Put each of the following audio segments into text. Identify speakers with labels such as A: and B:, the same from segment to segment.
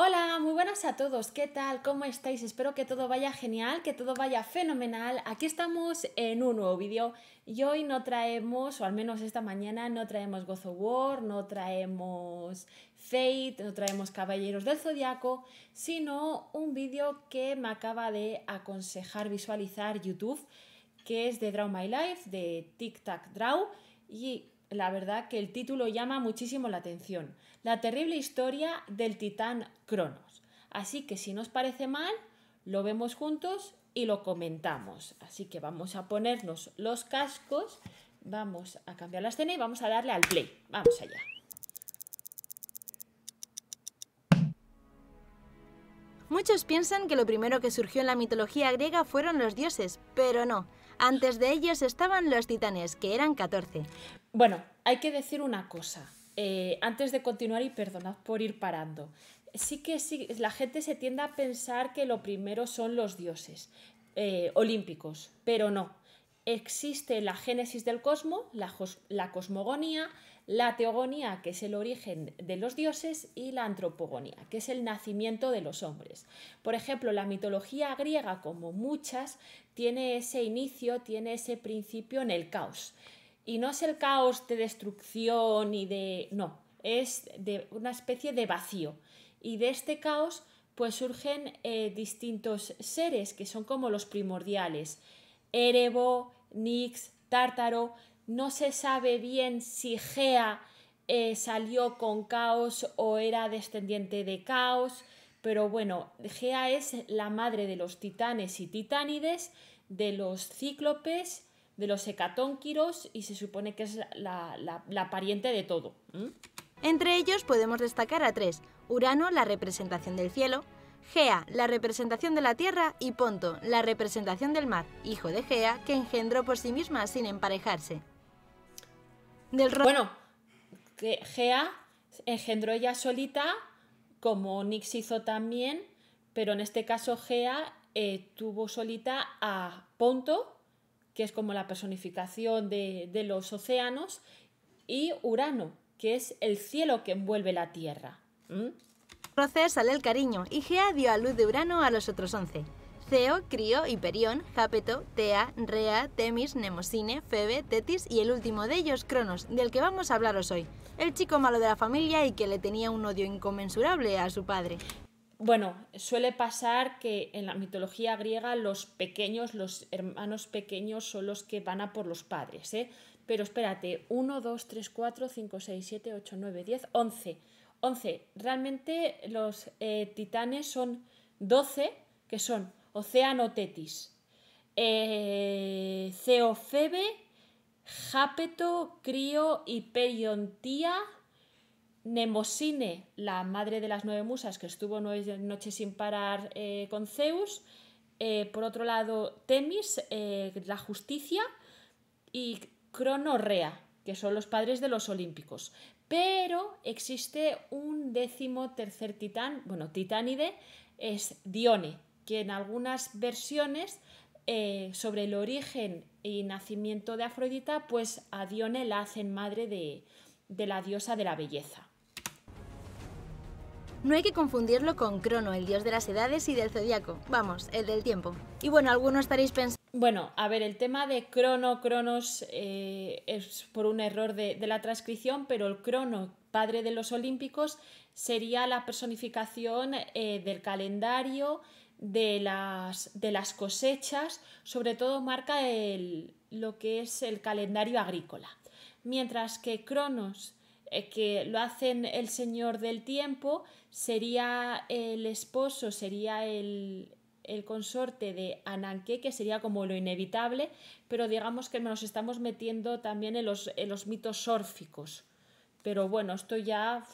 A: Hola, muy buenas a todos, ¿qué tal? ¿Cómo estáis? Espero que todo vaya genial, que todo vaya fenomenal. Aquí estamos en un nuevo vídeo y hoy no traemos, o al menos esta mañana, no traemos Gozo War, no traemos Fate, no traemos Caballeros del Zodiaco, sino un vídeo que me acaba de aconsejar visualizar YouTube, que es de Draw My Life, de Tic Tac Draw, y la verdad que el título llama muchísimo la atención. La terrible historia del titán Cronos. Así que si nos parece mal, lo vemos juntos y lo comentamos. Así que vamos a ponernos los cascos, vamos a cambiar la escena y vamos a darle al play. Vamos allá.
B: Muchos piensan que lo primero que surgió en la mitología griega fueron los dioses, pero no. Antes de ellos estaban los titanes, que eran 14. Bueno,
A: hay que decir una cosa. Eh, antes de continuar y perdonad por ir parando. Sí que la gente se tiende a pensar que lo primero son los dioses eh, olímpicos, pero no. Existe la génesis del cosmos, la cosmogonía, la teogonía, que es el origen de los dioses, y la antropogonía, que es el nacimiento de los hombres. Por ejemplo, la mitología griega, como muchas, tiene ese inicio, tiene ese principio en el caos. Y no es el caos de destrucción y de... No, es de una especie de vacío. Y de este caos pues surgen eh, distintos seres que son como los primordiales. Erebo, Nix, Tártaro. No se sabe bien si Gea eh, salió con Caos o era descendiente de Caos, pero bueno, Gea es la madre de los titanes y titánides, de los cíclopes de los hecatónquiros y se supone que es la, pariente de todo.
B: Entre ellos podemos destacar a tres, Urano, la representación del cielo, Gea, la representación de la tierra, y Ponto, la representación del mar, hijo de Gea, que engendró por sí misma sin emparejarse.
A: bueno, que Gea engendró ella solita, como Nix hizo también, pero en este caso Gea eh, tuvo solita a Ponto, que es como la personificación de, los océanos, y Urano, que es el cielo que envuelve la Tierra. Procesa
B: ¿Mm? sale el cariño y Gea dio a luz de Urano a los otros once. Ceo, Crio, Hiperión, Japeto, Tea, Rea, Temis, Nemosine, Febe, Tetis y el último de ellos, Cronos, del que vamos a hablaros hoy, el chico malo de la familia y que le tenía un odio inconmensurable a su padre
A: bueno, suele pasar que en la mitología griega los pequeños, los hermanos pequeños son los que van a por los padres, ¿eh? Pero espérate, 1, 2, 3, 4, 5, 6, 7, 8, 9, 10, 11. 11. Realmente los eh, titanes son 12, que son Océano Tetis, eh, Ceofebe, Crio y Peiontía. Nemosine, la madre de las nueve musas, que estuvo noche noches sin parar eh, con Zeus. Eh, por otro lado, Temis, eh, la justicia, y Cronorrea, que son los padres de los olímpicos. Pero existe un décimo tercer titán, bueno, titánide, es Dione, que en algunas versiones sobre el origen y nacimiento de Afrodita, pues a Dione la hacen madre de la diosa de la belleza.
B: No hay que confundirlo con Crono, el dios de las edades y del zodiaco. Vamos, el del tiempo. Y bueno, algunos estaréis
A: pensando. Bueno, a ver, el tema de Crono, Cronos eh, es por un error de, la transcripción, pero el Crono, padre de los olímpicos, sería la personificación eh, del calendario, de las, cosechas, sobre todo marca lo que es el calendario agrícola. Mientras que Cronos eh, que lo hacen el señor del tiempo, sería el esposo, sería el, el consorte de Ananke, que sería como lo inevitable, pero digamos que nos estamos metiendo también en los, en los mitos órficos. Pero bueno, esto ya...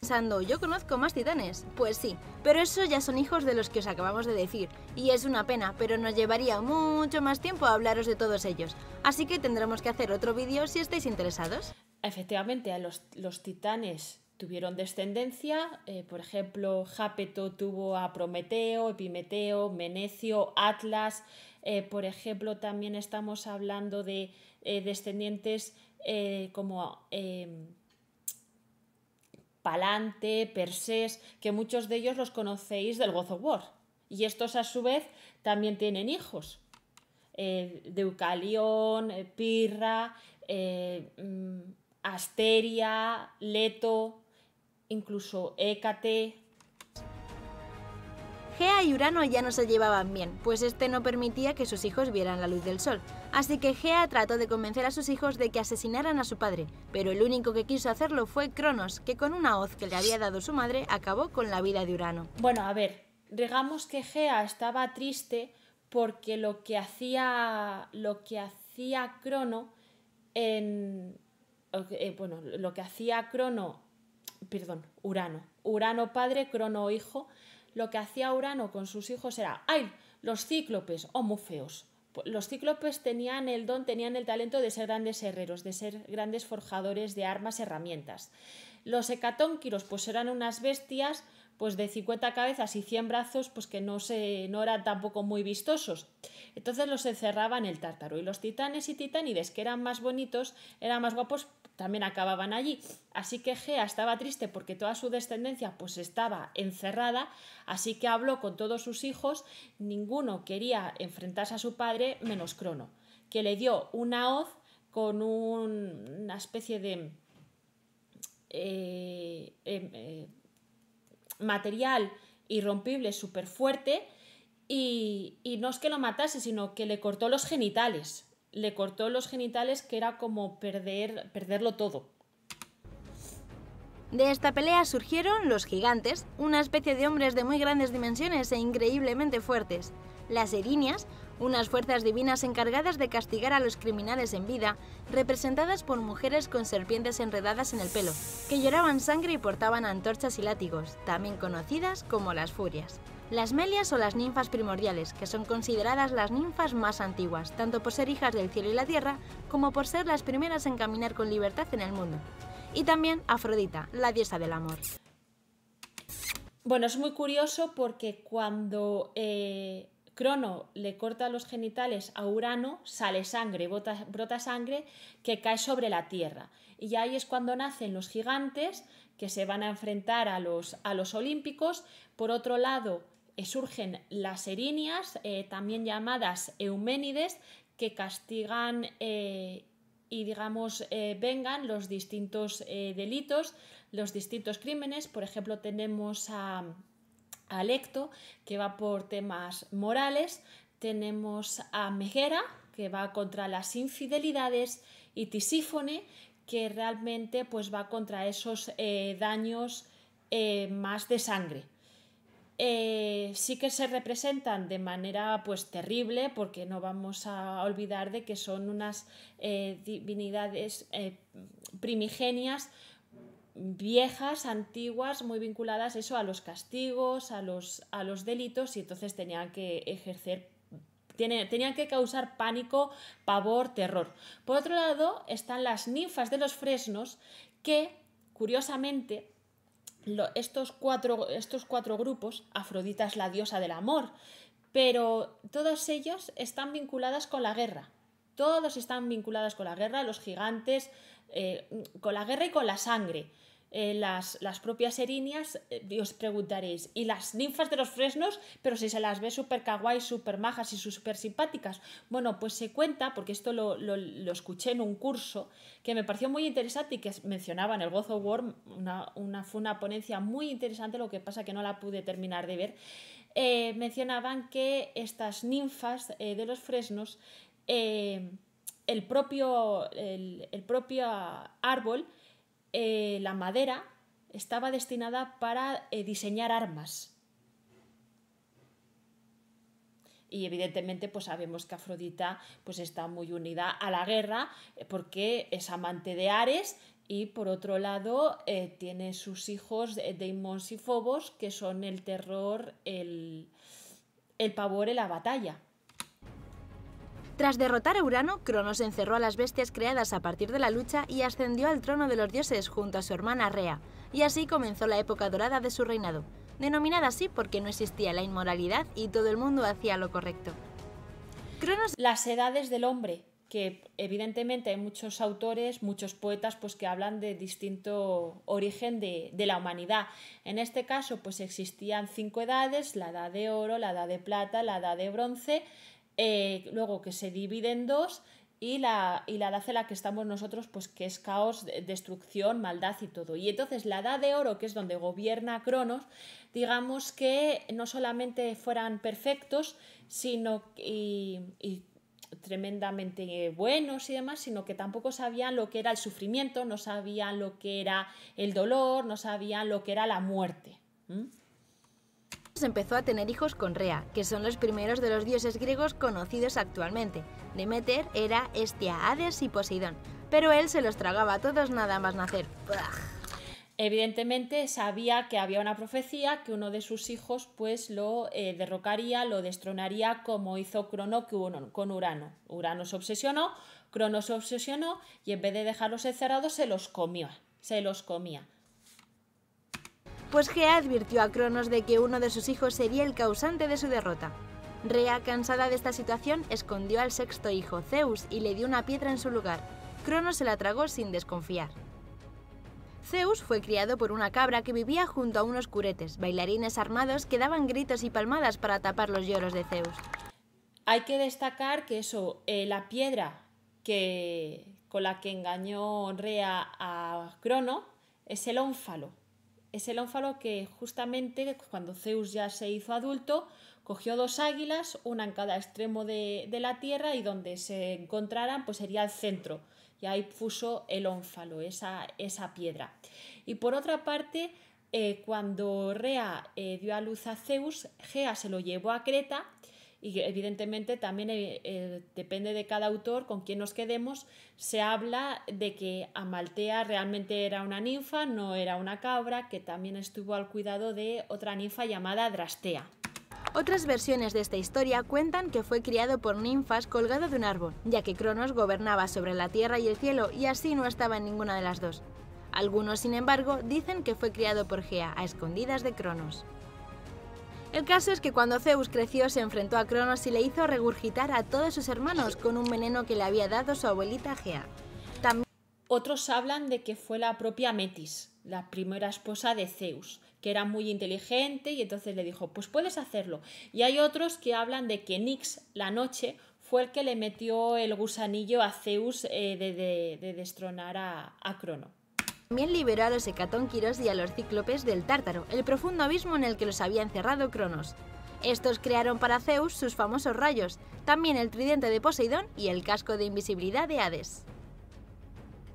A: Pensando, yo conozco más titanes.
B: Pues sí, pero esos ya son hijos de los que os acabamos de decir. Y es una pena, pero nos llevaría mucho más tiempo hablaros de todos ellos. Así que tendremos que hacer otro vídeo si estáis interesados
A: efectivamente, los, los titanes tuvieron descendencia. Eh, por ejemplo, Japeto tuvo a Prometeo, Epimeteo, Menecio, Atlas. Eh, por ejemplo, también estamos hablando de eh, descendientes como Palante, Persés, que muchos de ellos los conocéis del God of War. Y estos a su vez también tienen hijos. Deucalión, Pirra, mm, Asteria, Leto, incluso Hécate.
B: Gea y Urano ya no se llevaban bien, pues este no permitía que sus hijos vieran la luz del sol. Así que Gea trató de convencer a sus hijos de que asesinaran a su padre, pero el único que quiso hacerlo fue Cronos, que con una hoz que le había dado su madre acabó con la vida
A: de Urano. Bueno, a ver, regamos que Gea estaba triste porque lo que hacía lo que hacía Crono en, eh, bueno, lo que hacía Crono, perdón, Urano, Urano padre, Crono hijo, lo que hacía Urano con sus hijos era, ¡ay! Los cíclopes, o oh, mufeos Los cíclopes tenían el don, tenían el talento de ser grandes herreros, de ser grandes forjadores de armas, herramientas. Los hecatónquiros, pues eran unas bestias pues de 50 cabezas y 100 brazos, pues que no, se, eran tampoco muy vistosos. Entonces los encerraba en el tártaro y los titanes y titánides, que eran más bonitos, eran más guapos, también acababan allí. Así que Gea estaba triste porque toda su descendencia pues estaba encerrada, así que habló con todos sus hijos, ninguno quería enfrentarse a su padre menos Crono, que le dio una hoz con una especie de... Eh, em, eh, material irrompible súper fuerte y, y, no es que lo matase, sino que le cortó los genitales. Le cortó los genitales que era como perder, perderlo todo.
B: De esta pelea surgieron los gigantes, una especie de hombres de muy grandes dimensiones e increíblemente fuertes. Las erinias, unas fuerzas divinas encargadas de castigar a los criminales en vida, representadas por mujeres con serpientes enredadas en el pelo, que lloraban sangre y portaban antorchas y látigos, también conocidas como las furias. Las melias o las ninfas primordiales, que son consideradas las ninfas más antiguas, tanto por ser hijas del cielo y la tierra, como por ser las primeras en caminar con libertad en el mundo. Y también Afrodita, la diosa del amor.
A: Bueno, es muy curioso porque cuando eh, Crono le corta los genitales a Urano, sale sangre, brota, sangre que cae sobre la Tierra. Y ahí es cuando nacen los gigantes que se van a enfrentar a los, a los olímpicos. Por otro lado, eh, surgen las erinias, eh, también llamadas euménides, que castigan eh, y digamos vengan los distintos delitos, los distintos crímenes. Por ejemplo, tenemos a, a Alecto, que va por temas morales, tenemos a Mejera que va contra las infidelidades, y Tisífone, que realmente pues, va contra esos eh, daños eh, más de sangre. Eh, sí que se representan de manera pues terrible porque no vamos a olvidar de que son unas divinidades primigenias viejas, antiguas, muy vinculadas eso a los castigos, a los, a los delitos y entonces tenían que ejercer tenían que causar pánico, pavor, terror. Por otro lado, están las ninfas de los fresnos que, curiosamente, estos, cuatro, estos cuatro grupos, Afrodita es la diosa del amor, pero todos ellos están vinculadas con la guerra. Todos están vinculadas con la guerra, los gigantes, eh, con la guerra y con la sangre. Eh, las, propias erinias, eh, y os preguntaréis, ¿y las ninfas de los fresnos? Pero si se las ve súper kawaii, súper majas y súper simpáticas. Bueno, pues se cuenta, porque esto lo, escuché en un curso que me pareció muy interesante y que mencionaba en el Gozo War, una, fue una ponencia muy interesante, lo que pasa que no la pude terminar de ver. Eh, mencionaban que estas ninfas de los fresnos, el propio, el propio árbol, eh, la madera estaba destinada para eh, diseñar armas. Y evidentemente, pues sabemos que Afrodita pues, está muy unida a la guerra eh, porque es amante de Ares y por otro lado tiene sus hijos Deimos y Fobos que son el terror, el, el pavor y la batalla.
B: Tras derrotar a Urano, Cronos encerró a las bestias creadas a partir de la lucha y ascendió al trono de los dioses junto a su hermana Rea, y así comenzó la época dorada de su reinado, denominada así porque no existía la inmoralidad y todo el mundo hacía lo correcto. Cronos...
A: Las edades del hombre, que evidentemente hay muchos autores, muchos poetas, pues que hablan de distinto origen de, de, la humanidad. En este caso, pues existían cinco edades, la edad de oro, la edad de plata, la edad de bronce, eh, luego que se divide en dos y la, y la edad en la que estamos nosotros, pues que es caos, destrucción, maldad y todo. Y entonces la edad de oro, que es donde gobierna Cronos, digamos que no solamente fueran perfectos, sino y, tremendamente buenos y demás, sino que tampoco sabían lo que era el sufrimiento, no sabían lo que era el dolor, no sabían lo que era la muerte.
B: Pues empezó a tener hijos con Rea, que son los primeros de los dioses griegos conocidos actualmente. Demeter era Estia, Hades y Poseidón, pero él se los tragaba a todos
A: nada más nacer. Evidentemente sabía que había una profecía que uno de sus hijos pues lo eh, derrocaría, lo destronaría como hizo Crono con Urano. Urano se obsesionó, Crono se obsesionó y en vez de dejarlos encerrados se los comió, se los comía pues Gea advirtió a Cronos
B: de que uno de sus hijos sería el causante de su derrota. Rea, cansada de esta situación, escondió al sexto hijo, Zeus, y le dio una piedra en su lugar. Cronos se la tragó sin desconfiar. Zeus fue criado por una cabra que vivía junto a unos curetes, bailarines armados que daban gritos y palmadas para tapar los lloros de Zeus.
A: Hay que destacar que eso, eh, la piedra que, con la que engañó Rea a Crono es el ónfalo, es el ónfalo que justamente cuando Zeus ya se hizo adulto, cogió dos águilas, una en cada extremo de, de la tierra y donde se encontraran pues sería el centro. Y ahí puso el ónfalo, esa, esa piedra. Y por otra parte, eh, cuando Rea eh, dio a luz a Zeus, Gea se lo llevó a Creta y evidentemente también eh, eh, depende de cada autor con quien nos quedemos, se habla de que Amaltea realmente era una ninfa, no era una cabra, que también estuvo al cuidado de otra ninfa llamada Drastea.
B: Otras versiones de esta historia cuentan que fue criado por ninfas colgado de un árbol, ya que Cronos gobernaba sobre la tierra y el cielo y así no estaba en ninguna de las dos. Algunos, sin embargo, dicen que fue criado por Gea a escondidas de Cronos. El caso es que cuando Zeus creció se enfrentó a Cronos y le hizo regurgitar a todos
A: sus hermanos con un veneno que le había dado su abuelita Gea. Otros hablan de que fue la propia Metis, la primera esposa de Zeus, que era muy inteligente y entonces le dijo, pues puedes hacerlo. Y hay otros que hablan de que Nix, la noche, fue el que le metió el gusanillo a Zeus eh, de, destronar a, a Crono.
B: También liberó a los hecatónquiros y a los Cíclopes del Tártaro, el profundo abismo en el que los había encerrado Cronos. Estos crearon para Zeus sus famosos rayos, también el tridente de Poseidón y el casco de invisibilidad de Hades.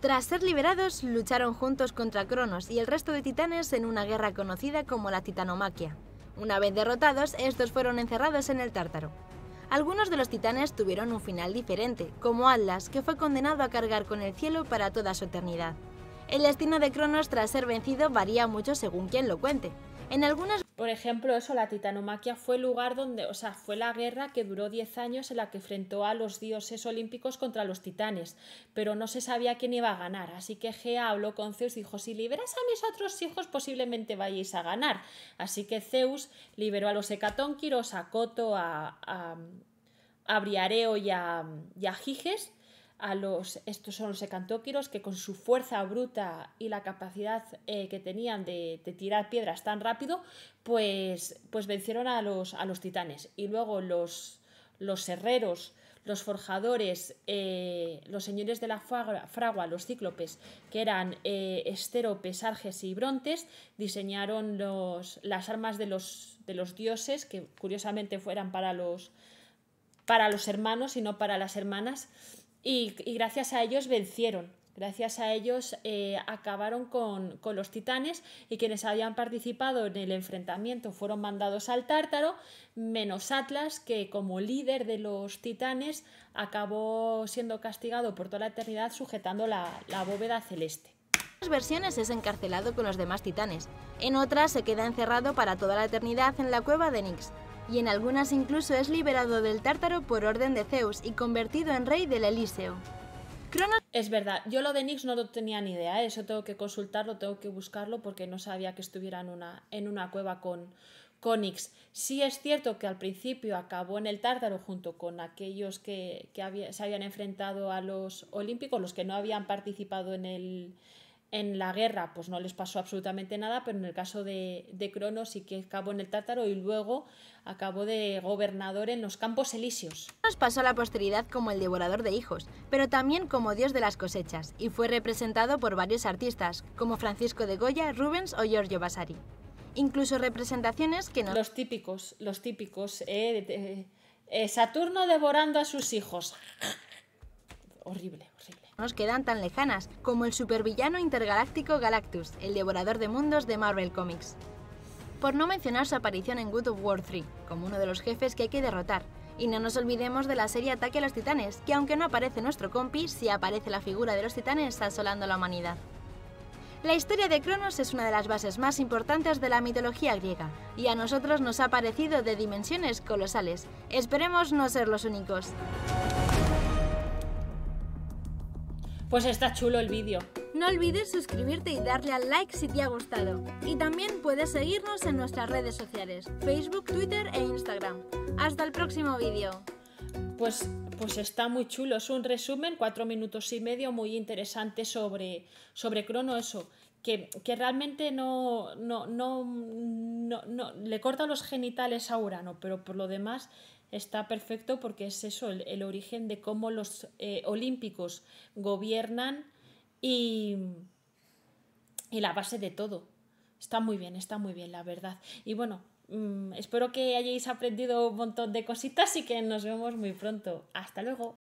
B: Tras ser liberados, lucharon juntos contra Cronos y el resto de titanes en una guerra conocida como la Titanomaquia. Una vez derrotados, estos fueron encerrados en el Tártaro. Algunos de los titanes tuvieron un final diferente, como Atlas, que fue condenado a cargar con el cielo para toda su eternidad. El destino de Cronos tras ser vencido varía mucho según quien lo cuente. En Por
A: ejemplo, eso, la titanomaquia fue el lugar donde, o sea, fue la guerra que duró 10 años en la que enfrentó a los dioses olímpicos contra los titanes, pero no se sabía quién iba a ganar, así que Gea habló con Zeus y dijo, si liberas a mis otros hijos posiblemente vayáis a ganar. Así que Zeus liberó a los hecatónquiros, a Coto, a, a, Briareo y a, y a Giges, a los, estos son los ecantóquiros, que con su fuerza bruta y la capacidad eh, que tenían de, tirar piedras tan rápido, pues, pues vencieron a los, a los titanes. Y luego los, los herreros, los forjadores, eh, los señores de la fragua, los cíclopes, que eran eh, estéropes, y brontes, diseñaron los, las armas de los, de los dioses, que curiosamente fueran para los, para los hermanos y no para las hermanas y, gracias a ellos vencieron. Gracias a ellos eh, acabaron con, los titanes y quienes habían participado en el enfrentamiento fueron mandados al Tártaro, menos Atlas, que como líder de los titanes acabó siendo castigado por toda la eternidad sujetando la, la bóveda celeste.
B: En otras versiones es encarcelado con los demás titanes, en otras se queda encerrado para toda la eternidad en la cueva de Nix y en algunas incluso es liberado del tártaro por orden de Zeus
A: y convertido en rey del Elíseo. Cronos... Es verdad, yo lo de Nix no lo tenía ni idea, ¿eh? eso tengo que consultarlo, tengo que buscarlo porque no sabía que estuviera en una, en una cueva con, Nix. Sí es cierto que al principio acabó en el Tártaro junto con aquellos que, se habían enfrentado a los Olímpicos, los que no habían participado en el, en la guerra, pues no les pasó absolutamente nada, pero en el caso de, de Cronos sí que acabó en el Tártaro y luego acabó de gobernador en los Campos Elíseos. Nos pasó a la
B: posteridad como el devorador de hijos, pero también como dios de las cosechas, y fue representado por varios artistas, como Francisco de Goya, Rubens o Giorgio Vasari. Incluso representaciones
A: que no... Los típicos, los típicos. Eh, eh, eh, Saturno devorando a sus hijos. Horrible nos quedan tan lejanas, como el supervillano
B: intergaláctico Galactus, el devorador de mundos de Marvel Comics. Por no mencionar su aparición en Good of War 3, como uno de los jefes que hay que derrotar. Y no nos olvidemos de la serie Ataque a los Titanes, que aunque no aparece nuestro compi, sí aparece la figura de los titanes asolando la humanidad. La historia de Cronos es una de las bases más importantes de la mitología griega, y a nosotros nos ha parecido de dimensiones colosales. Esperemos no ser los únicos.
A: Pues está chulo el vídeo.
B: No olvides suscribirte y darle al like si te ha gustado. Y también puedes seguirnos en nuestras redes
A: sociales, Facebook, Twitter e Instagram. Hasta el próximo vídeo. Pues, pues está muy chulo, es un resumen, cuatro minutos y medio, muy interesante sobre, sobre Crono, eso, que, realmente no no, no, le corta los genitales a Urano, pero por lo demás está perfecto porque es eso, el, origen de cómo los eh, olímpicos gobiernan y, y la base de todo. Está muy bien, está muy bien, la verdad. Y bueno, mm, espero que hayáis aprendido un montón de cositas y que nos vemos muy pronto. Hasta luego.